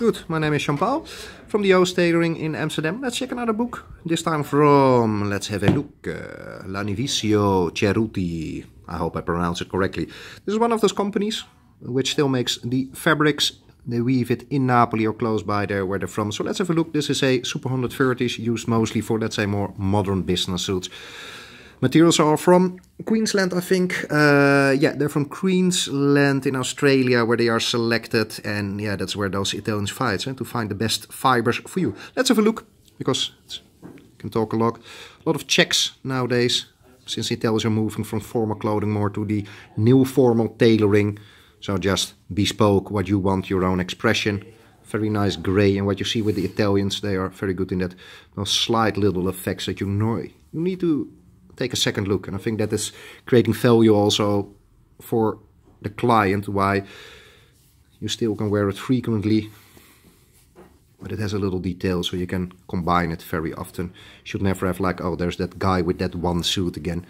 Good, my name is Jean-Paul from the Oost Tailoring in Amsterdam. Let's check another book, this time from, let's have a look, uh, Lanivizio Cerruti. I hope I pronounce it correctly. This is one of those companies which still makes the fabrics. They weave it in Napoli or close by there where they're from. So let's have a look. This is a Super 130s used mostly for, let's say, more modern business suits. Materials are from Queensland, I think. Uh, yeah, they're from Queensland in Australia, where they are selected. And yeah, that's where those Italians fight, eh, to find the best fibers for you. Let's have a look, because you can talk a lot. A lot of checks nowadays, since Italians are moving from formal clothing more to the new formal tailoring. So just bespoke what you want, your own expression very nice grey. And what you see with the Italians, they are very good in that. Those slight little effects that you know you need to take a second look. And I think that is creating value also for the client, why you still can wear it frequently, but it has a little detail, so you can combine it very often. Should never have like, oh, there's that guy with that one suit again.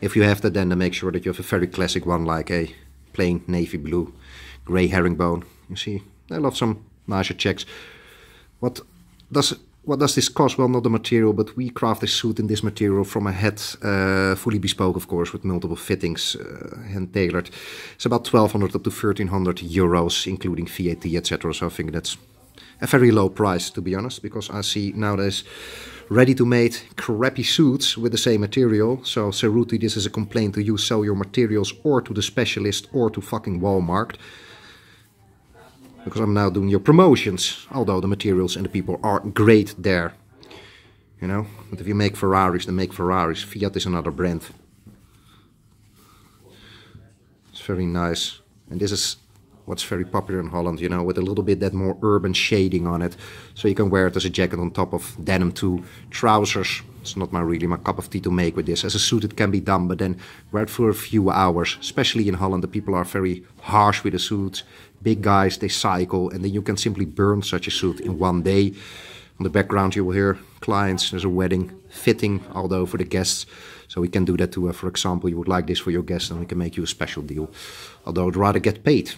If you have that, then make sure that you have a very classic one, like a plain navy blue, grey herringbone. You see, I love some nicer checks. What does what does this cost? Well, not the material, but we craft a suit in this material from a head, uh, fully bespoke, of course, with multiple fittings, uh, hand tailored. It's about 1200 up to 1300 euros, including VAT, etc. So I think that's a very low price, to be honest, because I see nowadays ready to made crappy suits with the same material. So, Ceruti, this is a complaint to you. Sell your materials or to the specialist or to fucking Walmart because I'm now doing your promotions, although the materials and the people are great there. You know, but if you make Ferraris, then make Ferraris. Fiat is another brand. It's very nice. And this is what's very popular in Holland, you know, with a little bit that more urban shading on it. So you can wear it as a jacket on top of denim two Trousers, it's not my really my cup of tea to make with this. As a suit it can be done, but then wear it for a few hours. Especially in Holland, the people are very harsh with the suits. Big guys, they cycle, and then you can simply burn such a suit in one day. On the background you will hear clients, there's a wedding, fitting, although for the guests. So we can do that too. Uh, for example, you would like this for your guests, and we can make you a special deal. Although I'd rather get paid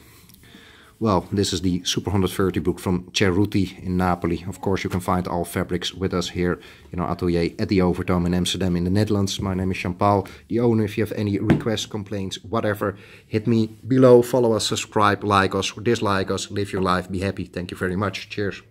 well, this is the Super 130 book from Cerruti in Napoli. Of course, you can find all fabrics with us here in our atelier at the Overdom in Amsterdam in the Netherlands. My name is Jean-Paul, the owner. If you have any requests, complaints, whatever, hit me below. Follow us, subscribe, like us, dislike us, live your life, be happy. Thank you very much. Cheers.